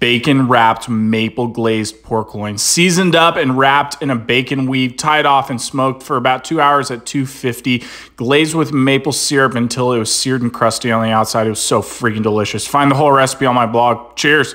bacon wrapped maple glazed pork loin, seasoned up and wrapped in a bacon weave, tied off and smoked for about two hours at 250, glazed with maple syrup until it was seared and crusty on the outside. It was so freaking delicious. Find the whole recipe on my blog. Cheers.